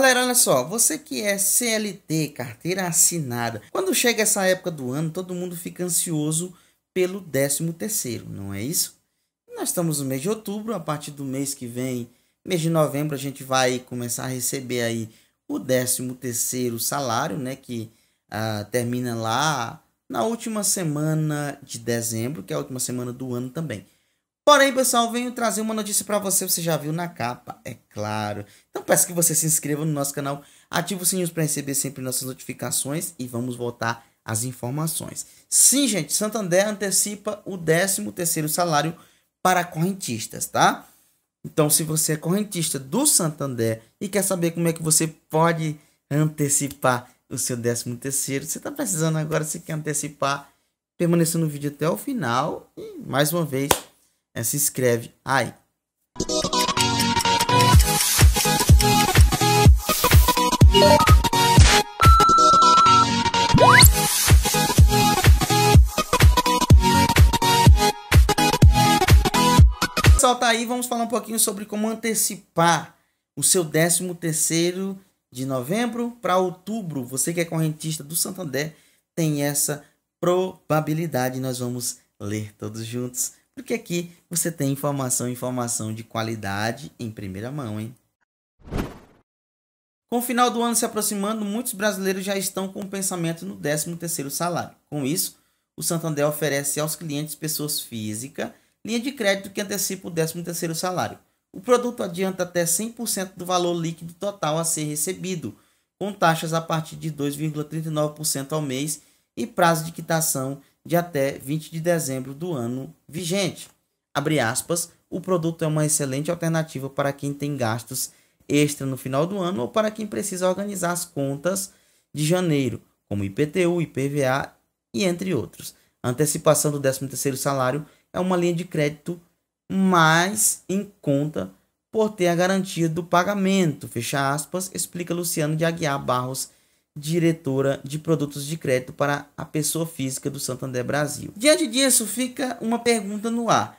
Galera, olha só, você que é CLT, carteira assinada, quando chega essa época do ano, todo mundo fica ansioso pelo 13 terceiro, não é isso? Nós estamos no mês de outubro, a partir do mês que vem, mês de novembro, a gente vai começar a receber aí o 13 terceiro salário, né, que ah, termina lá na última semana de dezembro, que é a última semana do ano também. Porém, pessoal, venho trazer uma notícia para você, você já viu na capa, é claro. Então peço que você se inscreva no nosso canal, ative o sininho para receber sempre nossas notificações e vamos voltar às informações. Sim, gente, Santander antecipa o 13º salário para correntistas, tá? Então, se você é correntista do Santander e quer saber como é que você pode antecipar o seu 13º, você está precisando agora, se quer antecipar, permaneça no vídeo até o final e, mais uma vez, né? se inscreve aí. Pessoal, tá aí, vamos falar um pouquinho sobre como antecipar o seu 13 terceiro de novembro para outubro. Você que é correntista do Santander tem essa probabilidade. Nós vamos ler todos juntos porque aqui você tem informação, informação de qualidade em primeira mão, hein? Com o final do ano se aproximando, muitos brasileiros já estão com o pensamento no 13º salário. Com isso, o Santander oferece aos clientes pessoas físicas linha de crédito que antecipa o 13º salário. O produto adianta até 100% do valor líquido total a ser recebido, com taxas a partir de 2,39% ao mês e prazo de quitação de até 20 de dezembro do ano vigente. Abre aspas, o produto é uma excelente alternativa para quem tem gastos extra no final do ano ou para quem precisa organizar as contas de janeiro, como IPTU, IPVA e entre outros. A antecipação do 13º salário é uma linha de crédito mais em conta por ter a garantia do pagamento, fecha aspas, explica Luciano de Aguiar Barros diretora de produtos de crédito para a pessoa física do Santander Brasil. Diante disso, fica uma pergunta no ar: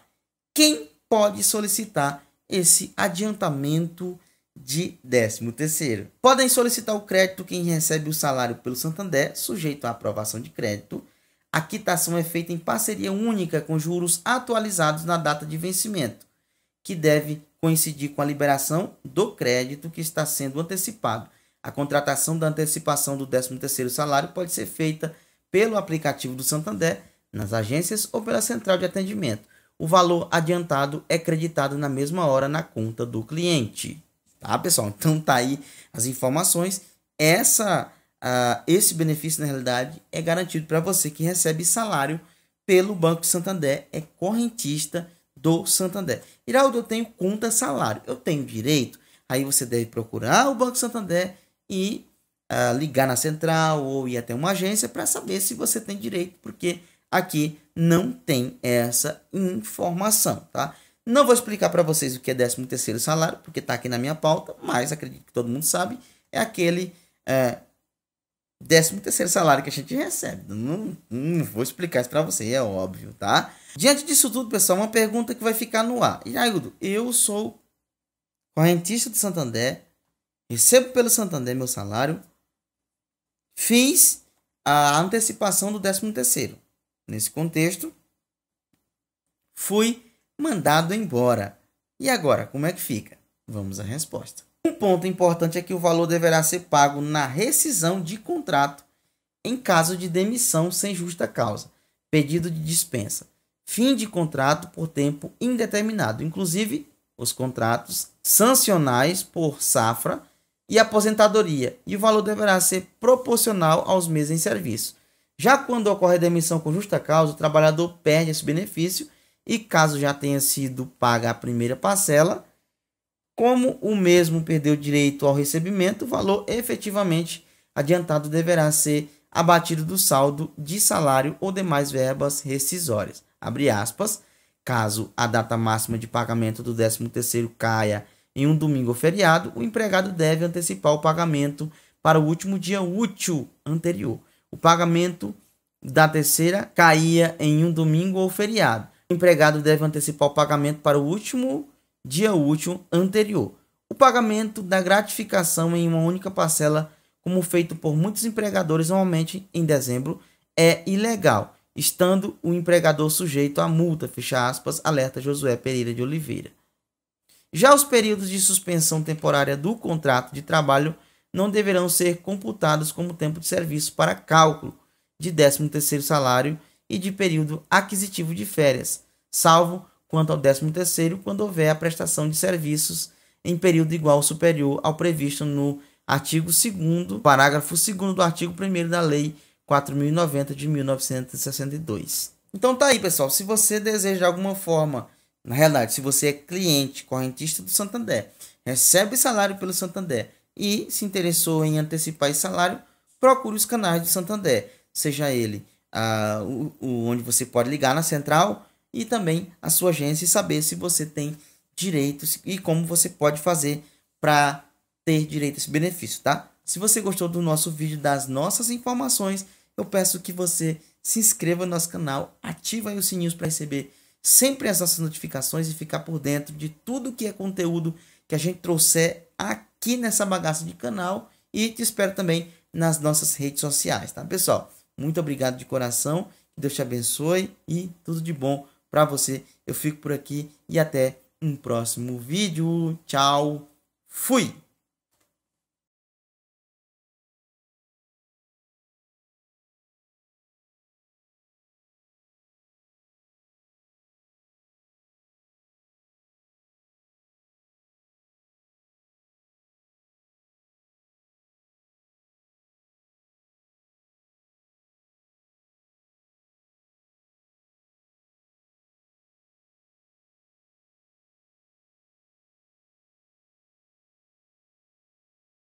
quem pode solicitar esse adiantamento de 13 Podem solicitar o crédito quem recebe o salário pelo Santander, sujeito à aprovação de crédito. A quitação é feita em parceria única com juros atualizados na data de vencimento, que deve coincidir com a liberação do crédito que está sendo antecipado a contratação da antecipação do 13º salário pode ser feita pelo aplicativo do Santander, nas agências ou pela central de atendimento. O valor adiantado é creditado na mesma hora na conta do cliente. Tá, pessoal? Então tá aí as informações. Essa uh, esse benefício na realidade é garantido para você que recebe salário pelo Banco Santander, é correntista do Santander. Iraldo, eu tenho conta salário, eu tenho direito. Aí você deve procurar o Banco Santander e uh, ligar na central ou ir até uma agência para saber se você tem direito, porque aqui não tem essa informação, tá? Não vou explicar para vocês o que é 13 terceiro salário, porque está aqui na minha pauta, mas acredito que todo mundo sabe, é aquele ah, é, 13 terceiro salário que a gente recebe. Não, não vou explicar isso para você, é óbvio, tá? Diante disso tudo, pessoal, uma pergunta que vai ficar no ar. e Jaildo, eu sou correntista do Santander, recebo pelo Santander meu salário, fiz a antecipação do 13 terceiro. Nesse contexto, fui mandado embora. E agora, como é que fica? Vamos à resposta. Um ponto importante é que o valor deverá ser pago na rescisão de contrato em caso de demissão sem justa causa, pedido de dispensa, fim de contrato por tempo indeterminado, inclusive os contratos sancionais por safra e aposentadoria, e o valor deverá ser proporcional aos meses em serviço. Já quando ocorre a demissão com justa causa, o trabalhador perde esse benefício e, caso já tenha sido paga a primeira parcela, como o mesmo perdeu direito ao recebimento, o valor efetivamente adiantado deverá ser abatido do saldo de salário ou demais verbas rescisórias. Abre aspas. Caso a data máxima de pagamento do 13º caia em um domingo ou feriado, o empregado deve antecipar o pagamento para o último dia útil anterior. O pagamento da terceira caía em um domingo ou feriado. O empregado deve antecipar o pagamento para o último dia útil anterior. O pagamento da gratificação em uma única parcela, como feito por muitos empregadores normalmente em dezembro, é ilegal, estando o empregador sujeito à multa, fecha aspas, alerta Josué Pereira de Oliveira. Já os períodos de suspensão temporária do contrato de trabalho não deverão ser computados como tempo de serviço para cálculo de 13º salário e de período aquisitivo de férias, salvo quanto ao 13º quando houver a prestação de serviços em período igual ou superior ao previsto no artigo 2 parágrafo 2 do artigo 1 da lei 4090 de 1962. Então tá aí, pessoal, se você deseja de alguma forma na realidade, se você é cliente correntista do Santander, recebe salário pelo Santander e se interessou em antecipar esse salário, procure os canais do Santander, seja ele a, ah, o, o, onde você pode ligar na central e também a sua agência e saber se você tem direitos e como você pode fazer para ter direito a esse benefício, tá? Se você gostou do nosso vídeo, das nossas informações, eu peço que você se inscreva no nosso canal, ative os sininhos para receber sempre essas notificações e ficar por dentro de tudo que é conteúdo que a gente trouxer aqui nessa bagaça de canal e te espero também nas nossas redes sociais, tá, pessoal? Muito obrigado de coração, que Deus te abençoe e tudo de bom para você. Eu fico por aqui e até um próximo vídeo. Tchau. Fui.